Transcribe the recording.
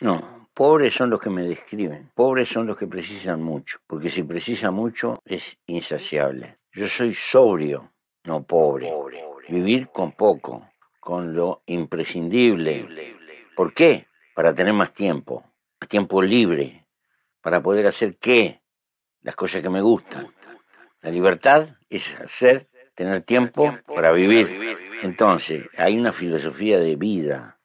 No, pobres son los que me describen, pobres son los que precisan mucho, porque si precisa mucho es insaciable. Yo soy sobrio, no pobre. Vivir con poco, con lo imprescindible. ¿Por qué? Para tener más tiempo, tiempo libre, para poder hacer qué? Las cosas que me gustan. La libertad es hacer, tener tiempo para vivir. Entonces, hay una filosofía de vida